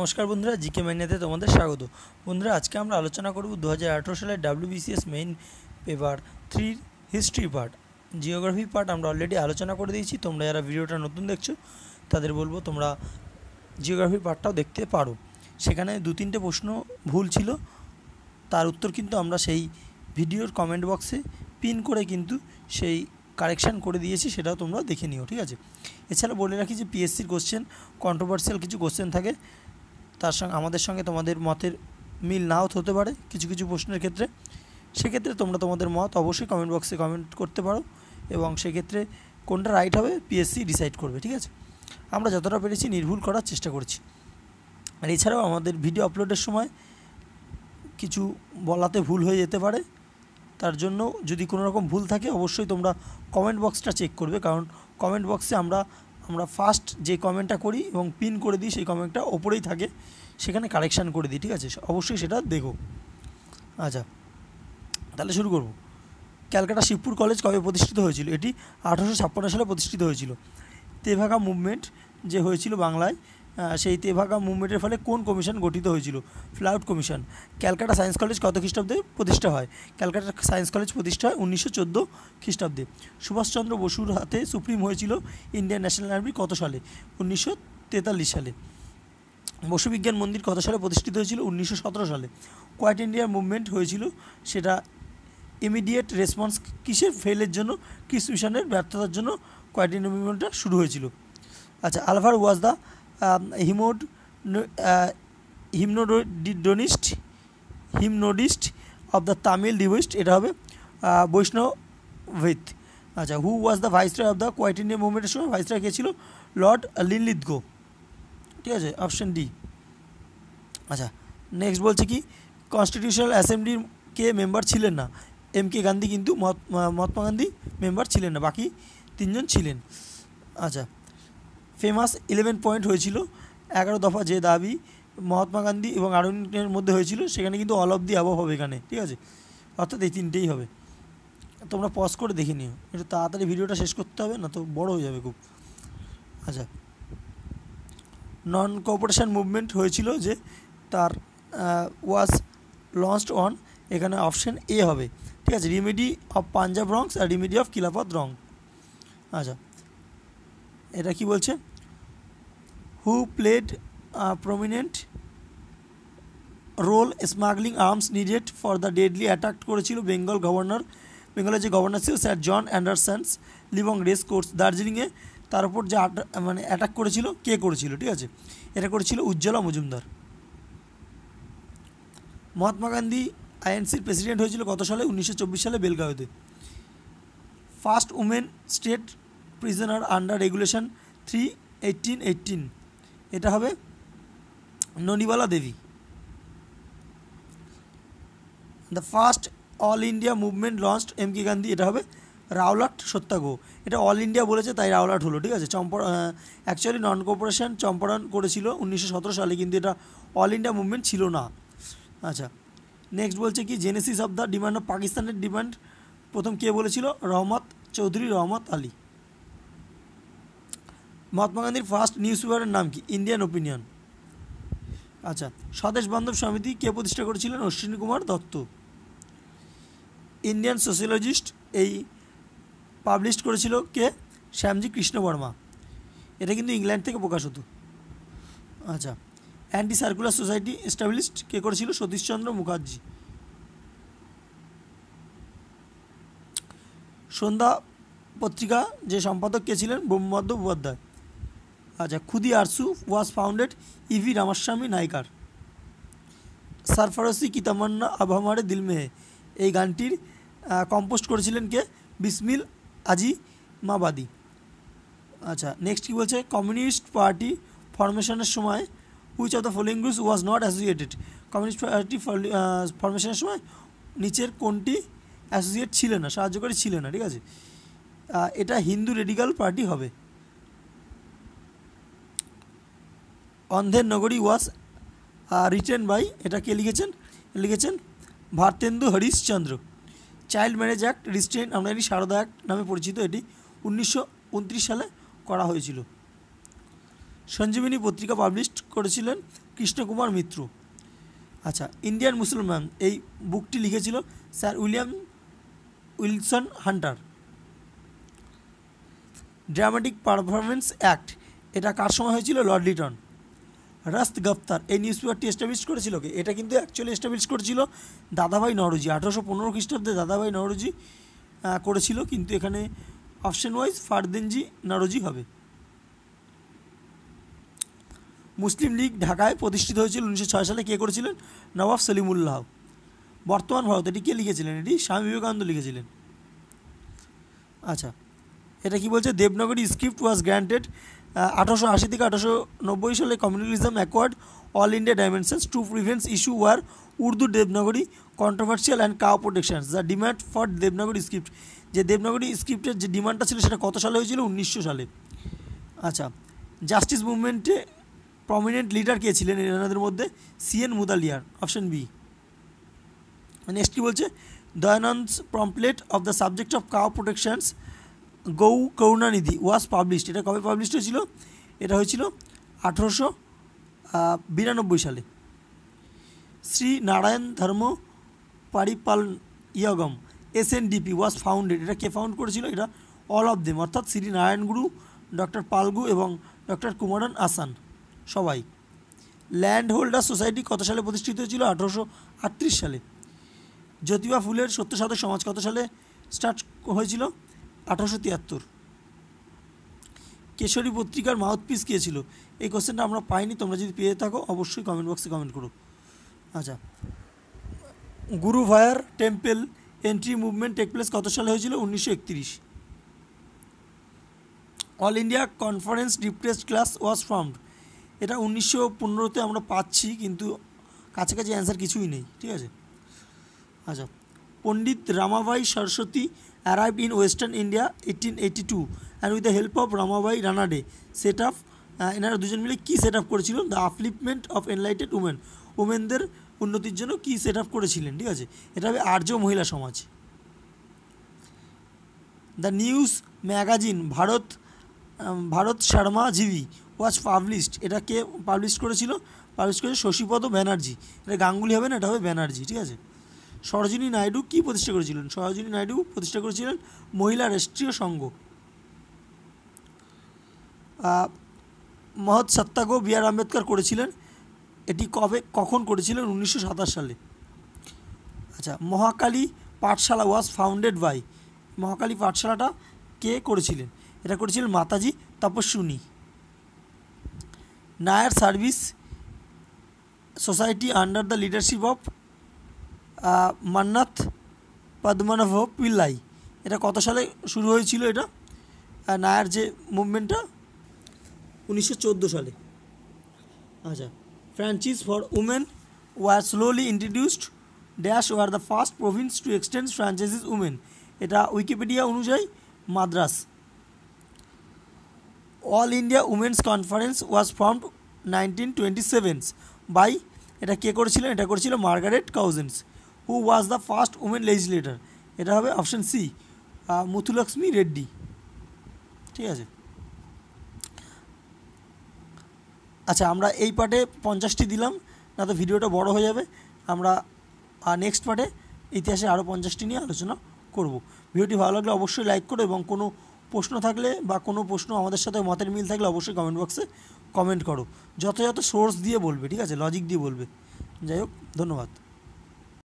নমস্কার বন্ধুরা জিকে ম্যানিয়াতে তোমাদের স্বাগত বন্ধুরা আজকে আমরা আলোচনা করব দু সালের ডাব্লিউবিসিএস মেইন পেপার থ্রির হিস্ট্রি পার্ট জিওগ্রাফি পার্ট আমরা অলরেডি আলোচনা করে দিয়েছি তোমরা যারা ভিডিওটা নতুন দেখছো তাদের বলবো তোমরা জিওগ্রাফি পার্টটাও দেখতে পারো সেখানে দু তিনটে প্রশ্ন ভুল ছিল তার উত্তর কিন্তু আমরা সেই ভিডিওর কমেন্ট বক্সে পিন করে কিন্তু সেই কারেকশান করে দিয়েছি সেটাও তোমরা দেখে নিও ঠিক আছে এছাড়া বলে রাখি যে পিএসসির কোশ্চেন কন্ট্রোভার্সিয়াল কিছু কোশ্চেন থাকে তার সঙ্গে আমাদের সঙ্গে তোমাদের মতের মিল নাও হতে পারে কিছু কিছু প্রশ্নের ক্ষেত্রে সেক্ষেত্রে তোমরা তোমাদের মত অবশ্যই কমেন্ট বক্সে কমেন্ট করতে পারো এবং সেক্ষেত্রে কোনটা রাইট হবে পিএসসি ডিসাইড করবে ঠিক আছে আমরা যতটা পেরেছি নির্ভুল করার চেষ্টা করছি আর এছাড়াও আমাদের ভিডিও আপলোডের সময় কিছু বলাতে ভুল হয়ে যেতে পারে তার জন্য যদি কোনো রকম ভুল থাকে অবশ্যই তোমরা কমেন্ট বক্সটা চেক করবে কারণ কমেন্ট বক্সে আমরা আমরা ফার্স্ট যে কমেন্টটা করি এবং পিন করে দিই সেই কমেন্টটা ওপরেই থাকে সেখানে কারেকশান করে দিই ঠিক আছে অবশ্যই সেটা দেখো আচ্ছা তাহলে শুরু করব ক্যালকাটা শিবপুর কলেজ কবে প্রতিষ্ঠিত হয়েছিল এটি আঠারোশো ছাপ্পান্ন সালে প্রতিষ্ঠিত হয়েছিল তেভাগা মুভমেন্ট যে হয়েছিল বাংলায় সেই তেভাগা মুভমেন্টের ফলে কোন কমিশন গঠিত হয়েছিল Floud commission Calcutta science college কত খ্রিস্টাব্দে প্রতিষ্ঠা হয় ক্যালকাটা সায়েন্স কলেজ প্রতিষ্ঠা হয় উনিশশো চোদ্দো খ্রিস্টাব্দে সুভাষচন্দ্র বসুর হাতে সুপ্রিম হয়েছিল ইন্ডিয়ান ন্যাশনাল আর্মি কত সালে উনিশশো তেতাল্লিশ সালে বসুবিজ্ঞান মন্দির কত সালে প্রতিষ্ঠিত হয়েছিল উনিশশো সতেরো সালে কোয়াইট ইন্ডিয়ার মুভমেন্ট হয়েছিল সেটা ইমিডিয়েট রেসপন্স কিসের ফেলের জন্য কিস মিশনের ব্যর্থতার জন্য কোয়াইট ইন্ডিয়া মুভমেন্টটা শুরু হয়েছিল আচ্ছা আলভার ওয়াজ হিমোড hymnodist hymnodist of the Tamil ডিভিস্ট এটা হবে বৈষ্ণবিত uh, আচ্ছা who was the viceroy of the quit India মুভমেন্টের সময় ভাইসরয় কে ছিল লর্ড লিনলিদগো ঠিক আছে অপশন ডি আচ্ছা নেক্সট বলছে কি কনস্টিটিউশনাল অ্যাসেম্বলির কে মেম্বার ছিলেন না এম কে গান্ধী কিন্তু মহাত্মা গান্ধী মেম্বার ছিলেন না বাকি তিনজন ছিলেন আচ্ছা ফেমাস ইলেভেন পয়েন্ট হয়েছিল এগারো দফা যে দাবি মহাত্মা গান্ধী এবং আরুনের মধ্যে হয়েছিল সেখানে কিন্তু অল অফ দি অ্যাবভ হবে এখানে ঠিক আছে অর্থাৎ এই তিনটেই হবে তোমরা পজ করে দেখে নিও একটু তাড়াতাড়ি ভিডিওটা শেষ করতে হবে না তো বড় হয়ে যাবে খুব আচ্ছা নন কোঅপারেশন মুভমেন্ট হয়েছিল যে তার ওয়াজ লঞ্চড অন এখানে অপশন এ হবে ঠিক আছে রিমেডি অফ পাঞ্জাব রংস আর রিমেডি অফ কিলাফত রং আচ্ছা এটা কি বলছে who played a prominent role smuggling arms needed for the deadly attack করেছিল বেঙ্গল গভর্নর বেঙ্গলের যে গভর্নর ছিল sir John Andersons Lebong race course দার্জিলিংয়ে তার উপর যে মানে অ্যাটাক করেছিল কে করেছিল ঠিক আছে এটা করেছিল উজ্জ্বলা মজুমদার মহাত্মা গান্ধী আইএনসির প্রেসিডেন্ট হয়েছিল গত সালে উনিশশো চব্বিশ সালে বেলগাঁওতে first women state prisoner under regulation three eighteen eighteen এটা হবে Nanibala Devi the first all India movement launch M K Gandhi এটা হবে রাওলাট সত্যাগ্রহ এটা অল ইন্ডিয়া বলেছে তাই রাওলাট হলো ঠিক আছে চম্প অ্যাকচুয়ালি নন কর্পোরেশন চম্পারণ করেছিল উনিশশো সালে কিন্তু এটা অল ইন্ডিয়া মুভমেন্ট ছিল না আচ্ছা নেক্সট বলছে কি genesis of the demand of পাকিস্তানের ডিমান্ড প্রথম কে বলেছিল রহমত চৌধুরী রহমত আলী মহাত্মা গান্ধীর ফার্স্ট নিউজ পেপারের নাম কি ইন্ডিয়ান ওপিনিয়ন আচ্ছা স্বদেশ বান্ধব সমিতি কে প্রতিষ্ঠা করেছিলেন অশ্বিনী কুমার দত্ত ইন্ডিয়ান সোশিয়োলজিস্ট এই পাবলিশ করেছিল কে শ্যামজি কৃষ্ণ বর্মা এটা কিন্তু ইংল্যান্ড থেকে প্রকাশ হতো আচ্ছা অ্যান্টি সার্কুলার সোসাইটি এস্টাবলিশড কে করেছিল সতীশচন্দ্র মুখার্জি সন্ধ্যা পত্রিকা যে সম্পাদক কে ছিলেন ব্রহ্মবদ্ধ উপাধ্যায় আচ্ছা খুদি আরসু was founded E V Ramaswamy Naicker সারফারসি কিতামান্না আবহামারে দিলমেহে দিল মেহে এই গানটির কম্পোস্ট করেছিলেন কে বিসমিল আজি মাবাদি আচ্ছা নেক্সট কী বলছে কমিউনিস্ট পার্টি ফরমেশনের সময় which of the following groups was not associated communist party ফরমেশনের সময় নিচের কোনটি অ্যাসোসিয়েট ছিল না সাহায্যকারী ছিল না ঠিক আছে এটা হিন্দু রেডিকাল পার্টি হবে অন্ধের নগরী ওয়াজ রিটেন বাই এটা কে লিখেছেন লিখেছেন Bharatendu Harishchandra child marriage act restraint আমরা এটি শারদা অ্যাক্ট নামে পরিচিত এটি উনিশশো সালে করা হয়েছিল সঞ্জীবিনী পত্রিকা পাবলিশ করেছিলেন কৃষ্ণকুমার মিত্র আচ্ছা ইন্ডিয়ান মুসলমান এই বুকটি লিখেছিল sir William Wilson Hunter dramatic performance act এটা কার সময় হয়েছিল লর্ড লিটন রাস্ত গফতার এই নিউজ পেপারটি এস্টাবলিশ করেছিল কি এটা কিন্তু অ্যাকচুয়ালি এস্টাবলিশ করেছিল দাদাভাই নরজি আঠারোশো পনেরো খ্রিস্টাব্দে দাদাভাই নরজি করেছিল কিন্তু এখানে অপশন ওয়াইজ ফারদেনজি নরজি হবে মুসলিম লীগ ঢাকায় প্রতিষ্ঠিত হয়েছিল উনিশশো ছয় সালে কে করেছিলেন নবাব সলিমুল্লাহ বর্তমান ভারত এটি কে লিখেছিলেন এটি স্বামী বিবেকানন্দ লিখেছিলেন আচ্ছা এটা কি বলছে দেবনগরী স্ক্রিপ্ট ওয়াজ গ্র্যান্টেড আঠারোশো আশি থেকে আঠারোশো নব্বই সালে communism acquired all India dimensions to previous issue were Urdu Devanagari controversial and cow protection the demand for Devanagari script যে দেবনগরী স্ক্রিপ্টের যে ডিমান্ডটা ছিল সেটা কত সালে হয়েছিল উনিশশো সালে আচ্ছা জাস্টিস মুভমেন্টে প্রমিনেন্ট লিডার কে ছিলেন এনাদের মধ্যে C N Mudaliar option B next কী বলছে Dayanand pamphlet of the subject of cow protections Gau Karunanidhi was published এটা কবে পাবলিশড হয়েছিল এটা হয়েছিল আঠেরোশো বিরানব্বই সালে শ্রী নারায়ণ ধর্ম পারিপাল ইয়গম ডিপি ওয়াজ ফাউন্ডেড এটা কে ফাউন্ড করেছিল এটা অল অফ দেম অর্থাৎ শ্রী নারায়ণ গুরু ডক্টর পালগু এবং ডক্টর কুমারন আসান সবাই ল্যান্ড হোল্ডার সোসাইটি কত সালে প্রতিষ্ঠিত হয়েছিল আঠেরোশো আটত্রিশ সালে জ্যোতিবা ফুলের সত্য সাধক সমাজ কত সালে স্টার্ট হয়েছিল আঠারোশো তিয়াত্তর কেশরী পত্রিকার মাউথপিস কে ছিল এই কোশ্চেনটা আমরা পাইনি তোমরা যদি পেয়ে থাকো অবশ্যই কমেন্ট বক্সে কমেন্ট করো আচ্ছা Guruvayur temple entry movement take place কত সালে হয়েছিল উনিশশো একত্রিশ all India conference depressed class was formed এটা উনিশশো পনেরোতে আমরা পাচ্ছি কিন্তু কাছাকাছি অ্যান্সার কিছুই নেই ঠিক আছে আচ্ছা Pandita Saraswati arrive in western India eighteen eighty two and with the help of Ramabai Ranade set up এনারা দুজন মিলে কী সেট আপ করেছিল the upliftment of enlightened women উমেনদের উন্নতির জন্য কী সেট আপ করেছিলেন ঠিক আছে এটা হবে Arya Mahila Samaj the news magazine Bharat Bharat শর্মা জীবী ওয়াজ পাবলিশড এটা কে পাবলিশ করেছিল পাবলিশ করেছে শশীপদ ব্যানার্জি এটা গাঙ্গুলি হবে না এটা হবে ব্যানার্জি ঠিক আছে সরোজিনী নাইডু কি প্রতিষ্ঠা করেছিলেন সরোজিনী নাইডু প্রতিষ্ঠা করেছিলেন মহিলা রাষ্ট্রীয় সংঘ মহৎ সত্যাগ্রহ বি আর আম্বেদকর করেছিলেন এটি কবে কখন করেছিলেন উনিশশো সালে আচ্ছা Mahakali Pathshala was founded by Mahakali পাঠশালাটা কে করেছিলেন এটা করেছিলেন Mataji Tapaswini Nair service society under the leadership of Mannath Padmanabha Pillai এটা কত সালে শুরু হয়েছিল এটা নায়ার যে মুভমেন্টটা উনিশশো সালে আচ্ছা franchise for women were slowly introduced dash were the first province to extend franchises women এটা উইকিপিডিয়া অনুযায়ী Madras all India women's conference was formed nineteen twenty sevens by এটা কে করেছিলেন এটা করেছিল Margaret Cousins who was the first women legislator এটা হবে option C Muthulakshmi Reddy ঠিক আছে আচ্ছা আমরা এই পার্টে পঞ্চাশটি দিলাম না তো ভিডিওটা বড় হয়ে যাবে আমরা নেক্সট পার্টে ইতিহাসে আরও পঞ্চাশটি নিয়ে আলোচনা করব ভিডিওটি ভালো লাগলে অবশ্যই লাইক করো এবং কোনো প্রশ্ন থাকলে বা কোনো প্রশ্ন আমাদের সাথে মতের মিল থাকলে অবশ্যই কমেন্ট বক্সে কমেন্ট করো যথাযথ সোর্স দিয়ে বলবে ঠিক আছে লজিক দিয়ে বলবে যাই হোক ধন্যবাদ